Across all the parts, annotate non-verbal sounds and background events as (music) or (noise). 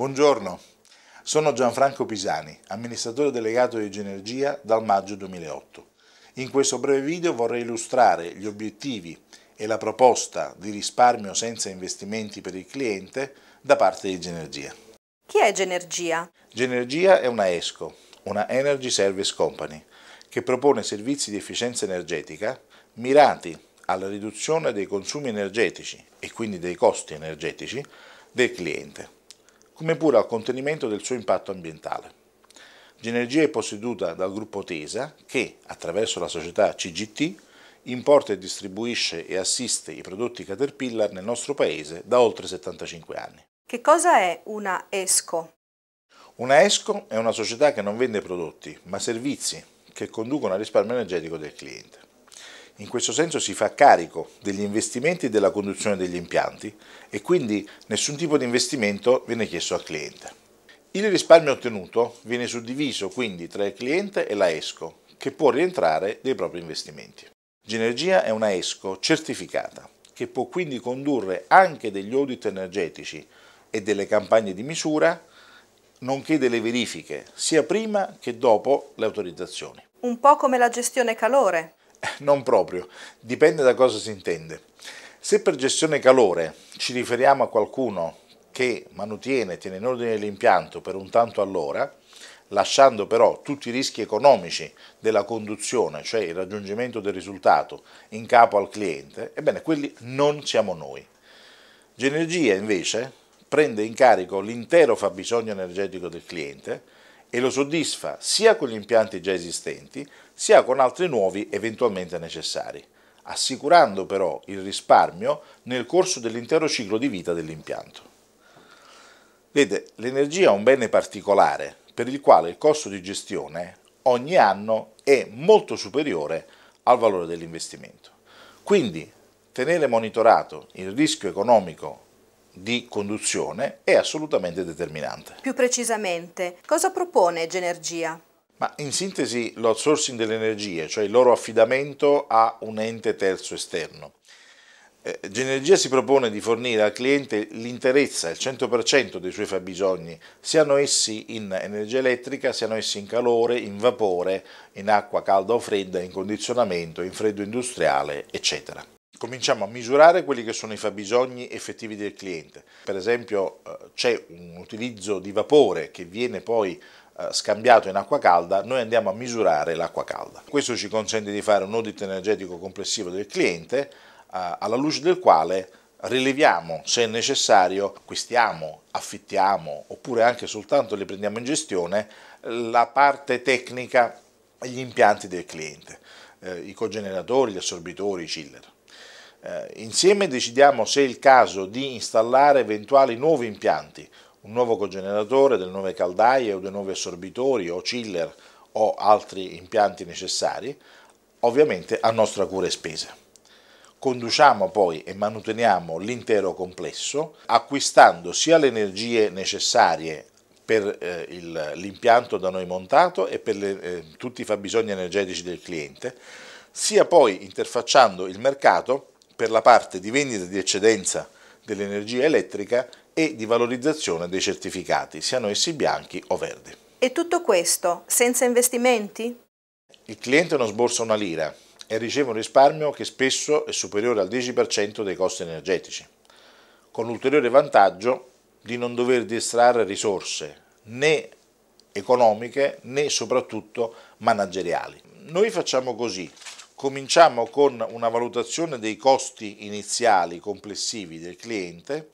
Buongiorno, sono Gianfranco Pisani, amministratore delegato di Genergia dal maggio 2008. In questo breve video vorrei illustrare gli obiettivi e la proposta di risparmio senza investimenti per il cliente da parte di Genergia. Chi è Genergia? Genergia è una ESCO, una Energy Service Company, che propone servizi di efficienza energetica mirati alla riduzione dei consumi energetici e quindi dei costi energetici del cliente come pure al contenimento del suo impatto ambientale. Genergia è posseduta dal gruppo Tesa che, attraverso la società CGT, importa e distribuisce e assiste i prodotti Caterpillar nel nostro paese da oltre 75 anni. Che cosa è una ESCO? Una ESCO è una società che non vende prodotti, ma servizi che conducono al risparmio energetico del cliente in questo senso si fa carico degli investimenti e della conduzione degli impianti e quindi nessun tipo di investimento viene chiesto al cliente. Il risparmio ottenuto viene suddiviso quindi tra il cliente e la ESCO, che può rientrare dei propri investimenti. Genergia è una ESCO certificata, che può quindi condurre anche degli audit energetici e delle campagne di misura, nonché delle verifiche, sia prima che dopo le autorizzazioni. Un po' come la gestione calore. (laughs) Non proprio, dipende da cosa si intende. Se per gestione calore ci riferiamo a qualcuno che manutiene, tiene in ordine l'impianto per un tanto all'ora, lasciando però tutti i rischi economici della conduzione, cioè il raggiungimento del risultato, in capo al cliente, ebbene quelli non siamo noi. Genergia invece prende in carico l'intero fabbisogno energetico del cliente, e lo soddisfa sia con gli impianti già esistenti sia con altri nuovi eventualmente necessari, assicurando però il risparmio nel corso dell'intero ciclo di vita dell'impianto. Vede, l'energia è un bene particolare per il quale il costo di gestione ogni anno è molto superiore al valore dell'investimento. Quindi tenere monitorato il rischio economico di conduzione è assolutamente determinante. Più precisamente, cosa propone Genergia? Ma in sintesi l'outsourcing delle energie, cioè il loro affidamento a un ente terzo esterno. Eh, Genergia si propone di fornire al cliente l'interezza, il 100% dei suoi fabbisogni, siano essi in energia elettrica, siano essi in calore, in vapore, in acqua calda o fredda, in condizionamento, in freddo industriale, eccetera cominciamo a misurare quelli che sono i fabbisogni effettivi del cliente. Per esempio eh, c'è un utilizzo di vapore che viene poi eh, scambiato in acqua calda, noi andiamo a misurare l'acqua calda. Questo ci consente di fare un audit energetico complessivo del cliente eh, alla luce del quale rileviamo se è necessario, acquistiamo, affittiamo oppure anche soltanto li prendiamo in gestione la parte tecnica e gli impianti del cliente, i cogeneratori, gli assorbitori, i chiller. Eh, insieme decidiamo se è il caso di installare eventuali nuovi impianti, un nuovo cogeneratore, delle nuove caldaie o dei nuovi assorbitori o chiller o altri impianti necessari, ovviamente a nostra cura e spese. Conduciamo poi e manuteniamo l'intero complesso acquistando sia le energie necessarie per eh, l'impianto da noi montato e per le, eh, tutti i fabbisogni energetici del cliente, sia poi interfacciando il mercato per la parte di vendita di eccedenza dell'energia elettrica e di valorizzazione dei certificati, siano essi bianchi o verdi. E tutto questo senza investimenti? Il cliente non sborsa una lira e riceve un risparmio che spesso è superiore al 10% dei costi energetici, con l'ulteriore vantaggio di non dover distrarre risorse né economiche né soprattutto manageriali. Noi facciamo così, Cominciamo con una valutazione dei costi iniziali complessivi del cliente,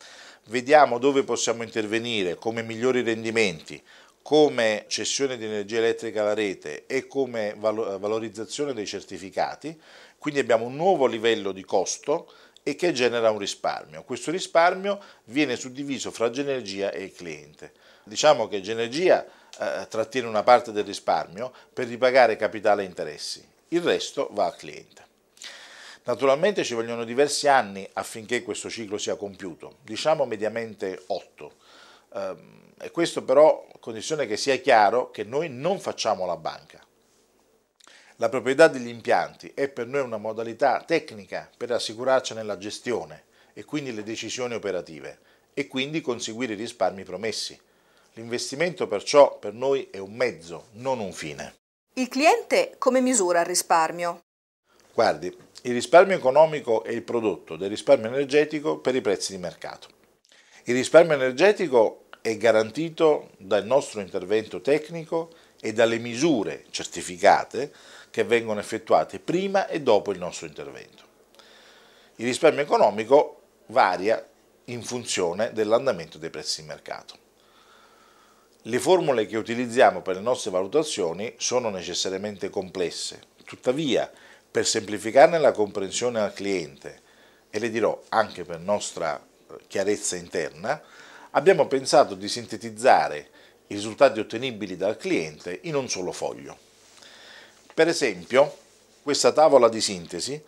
vediamo dove possiamo intervenire come migliori rendimenti, come cessione di energia elettrica alla rete e come valorizzazione dei certificati, quindi abbiamo un nuovo livello di costo e che genera un risparmio. Questo risparmio viene suddiviso fra Genergia e il cliente. Diciamo che Genergia eh, trattiene una parte del risparmio per ripagare capitale e interessi il resto va al cliente. Naturalmente ci vogliono diversi anni affinché questo ciclo sia compiuto, diciamo mediamente 8. Ehm, e questo però a condizione che sia chiaro che noi non facciamo la banca. La proprietà degli impianti è per noi una modalità tecnica per assicurarci nella gestione e quindi le decisioni operative e quindi conseguire i risparmi promessi. L'investimento perciò per noi è un mezzo, non un fine. Il cliente come misura il risparmio? Guardi, il risparmio economico è il prodotto del risparmio energetico per i prezzi di mercato. Il risparmio energetico è garantito dal nostro intervento tecnico e dalle misure certificate che vengono effettuate prima e dopo il nostro intervento. Il risparmio economico varia in funzione dell'andamento dei prezzi di mercato. Le formule che utilizziamo per le nostre valutazioni sono necessariamente complesse, tuttavia per semplificarne la comprensione al cliente e le dirò anche per nostra eh, chiarezza interna, abbiamo pensato di sintetizzare i risultati ottenibili dal cliente in un solo foglio. Per esempio, questa tavola di sintesi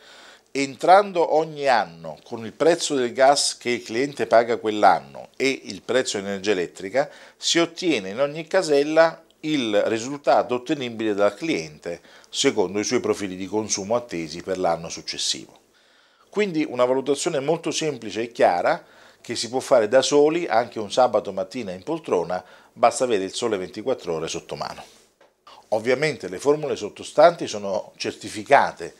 entrando ogni anno con il prezzo del gas che il cliente paga quell'anno e il prezzo dell'energia elettrica, si ottiene in ogni casella il risultato ottenibile dal cliente secondo i suoi profili di consumo attesi per l'anno successivo. Quindi una valutazione molto semplice e chiara che si può fare da soli anche un sabato mattina in poltrona, basta avere il sole 24 ore sotto mano. Ovviamente le formule sottostanti sono certificate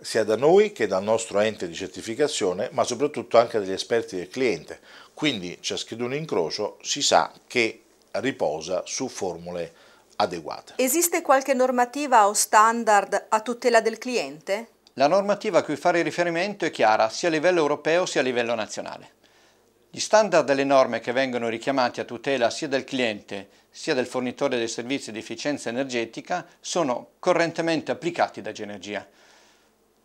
sia da noi che dal nostro ente di certificazione, ma soprattutto anche dagli esperti del cliente. Quindi ciascheduno incrocio si sa che riposa su formule adeguate. Esiste qualche normativa o standard a tutela del cliente? La normativa a cui fare riferimento è chiara sia a livello europeo sia a livello nazionale. Gli standard delle norme che vengono richiamati a tutela sia del cliente sia del fornitore dei servizi di efficienza energetica sono correntemente applicati da Genergia.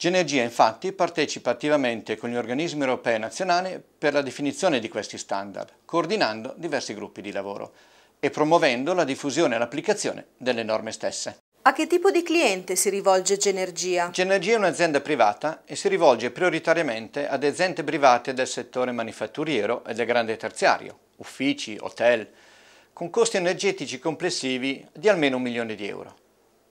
Genergia infatti partecipa attivamente con gli organismi europei e nazionali per la definizione di questi standard, coordinando diversi gruppi di lavoro e promuovendo la diffusione e l'applicazione delle norme stesse. A che tipo di cliente si rivolge Genergia? Genergia è un'azienda privata e si rivolge prioritariamente ad aziende private del settore manifatturiero e del grande terziario, uffici, hotel, con costi energetici complessivi di almeno un milione di euro.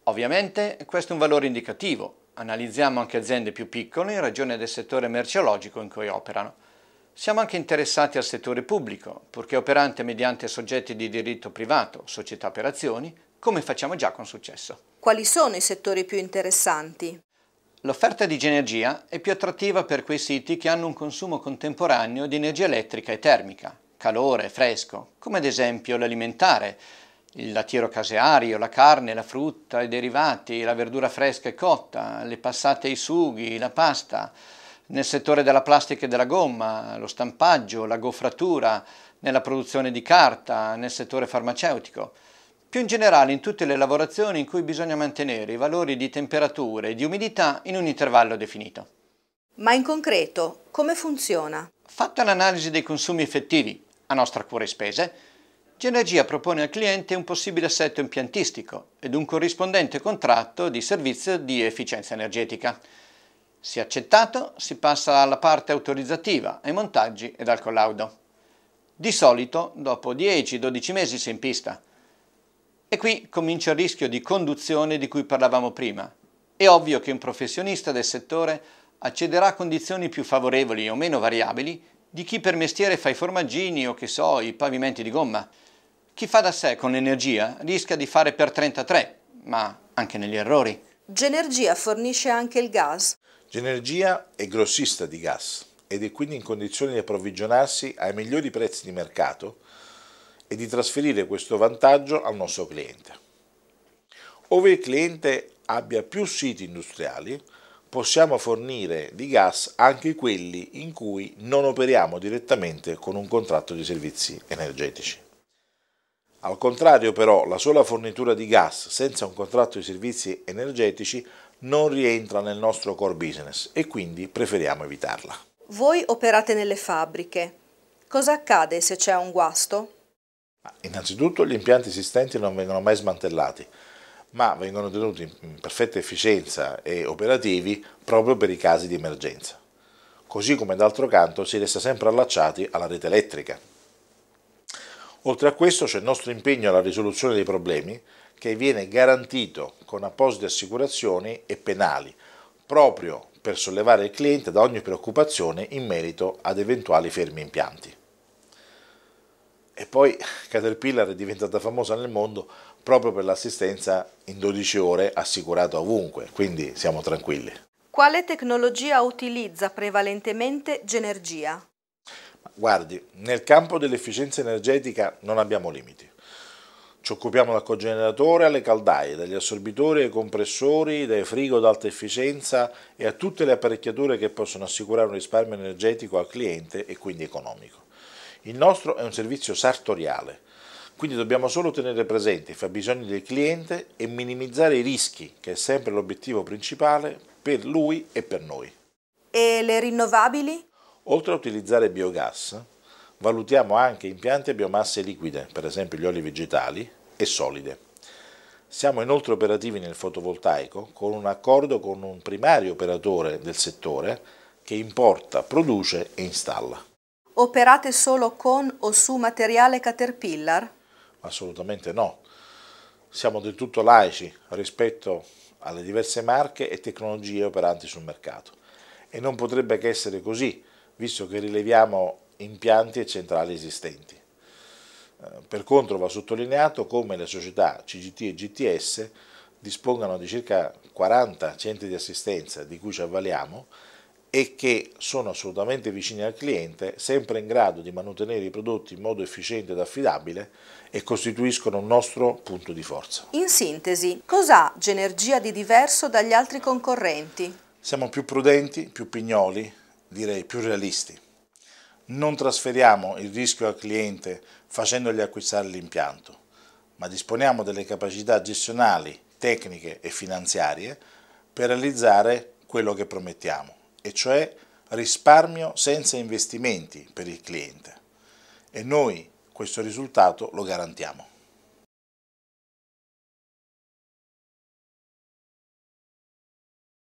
Ovviamente questo è un valore indicativo Analizziamo anche aziende più piccole in ragione del settore merceologico in cui operano. Siamo anche interessati al settore pubblico, purché operante mediante soggetti di diritto privato, società per azioni, come facciamo già con successo. Quali sono i settori più interessanti? L'offerta di energia è più attrattiva per quei siti che hanno un consumo contemporaneo di energia elettrica e termica, calore, fresco, come ad esempio l'alimentare, il lattiero caseario, la carne, la frutta, i derivati, la verdura fresca e cotta, le passate e i sughi, la pasta, nel settore della plastica e della gomma, lo stampaggio, la goffratura, nella produzione di carta, nel settore farmaceutico. Più in generale in tutte le lavorazioni in cui bisogna mantenere i valori di temperatura e di umidità in un intervallo definito. Ma in concreto, come funziona? Fatta l'analisi dei consumi effettivi a nostra cura e spese, Genergia propone al cliente un possibile assetto impiantistico ed un corrispondente contratto di servizio di efficienza energetica. Se accettato, si passa alla parte autorizzativa, ai montaggi ed al collaudo. Di solito, dopo 10-12 mesi si è in pista. E qui comincia il rischio di conduzione di cui parlavamo prima. È ovvio che un professionista del settore accederà a condizioni più favorevoli o meno variabili di chi per mestiere fa i formaggini o che so, i pavimenti di gomma. Chi fa da sé con l'energia rischia di fare per 33, ma anche negli errori. Genergia fornisce anche il gas. Genergia è grossista di gas ed è quindi in condizione di approvvigionarsi ai migliori prezzi di mercato e di trasferire questo vantaggio al nostro cliente. Ove il cliente abbia più siti industriali, possiamo fornire di gas anche quelli in cui non operiamo direttamente con un contratto di servizi energetici. Al contrario però la sola fornitura di gas senza un contratto di servizi energetici non rientra nel nostro core business e quindi preferiamo evitarla. Voi operate nelle fabbriche. Cosa accade se c'è un guasto? Innanzitutto gli impianti esistenti non vengono mai smantellati, ma vengono tenuti in perfetta efficienza e operativi proprio per i casi di emergenza. Così come d'altro canto si resta sempre allacciati alla rete elettrica, Oltre a questo c'è il nostro impegno alla risoluzione dei problemi che viene garantito con apposite assicurazioni e penali, proprio per sollevare il cliente da ogni preoccupazione in merito ad eventuali fermi impianti. E poi Caterpillar è diventata famosa nel mondo proprio per l'assistenza in 12 ore assicurata ovunque, quindi siamo tranquilli. Quale tecnologia utilizza prevalentemente Genergia? Guardi, nel campo dell'efficienza energetica non abbiamo limiti. Ci occupiamo dal cogeneratore alle caldaie, dagli assorbitori ai compressori, dai frigo ad alta efficienza e a tutte le apparecchiature che possono assicurare un risparmio energetico al cliente e quindi economico. Il nostro è un servizio sartoriale, quindi dobbiamo solo tenere presenti i fabbisogni del cliente e minimizzare i rischi, che è sempre l'obiettivo principale per lui e per noi. E le rinnovabili? Oltre a utilizzare biogas, valutiamo anche impianti a biomasse liquide, per esempio gli oli vegetali, e solide. Siamo inoltre operativi nel fotovoltaico con un accordo con un primario operatore del settore che importa, produce e installa. Operate solo con o su materiale Caterpillar? Assolutamente no. Siamo del tutto laici rispetto alle diverse marche e tecnologie operanti sul mercato. E non potrebbe che essere così, visto che rileviamo impianti e centrali esistenti. Eh, per contro va sottolineato come le società CGT e GTS dispongano di circa 40 centri di assistenza di cui ci avvaliamo e che sono assolutamente vicini al cliente, sempre in grado di mantenere i prodotti in modo efficiente ed affidabile e costituiscono un nostro punto di forza. In sintesi, cos'ha Genergia di diverso dagli altri concorrenti? Siamo più prudenti, più pignoli, direi più realisti. Non trasferiamo il rischio al cliente facendogli acquistare l'impianto, ma disponiamo delle capacità gestionali, tecniche e finanziarie per realizzare quello che promettiamo, e cioè risparmio senza investimenti per il cliente. E noi questo risultato lo garantiamo.